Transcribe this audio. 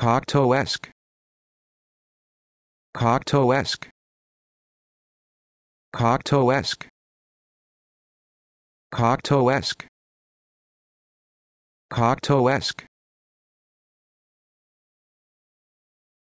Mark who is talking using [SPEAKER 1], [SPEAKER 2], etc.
[SPEAKER 1] Cocteau-esque Cocteau-esque cocteau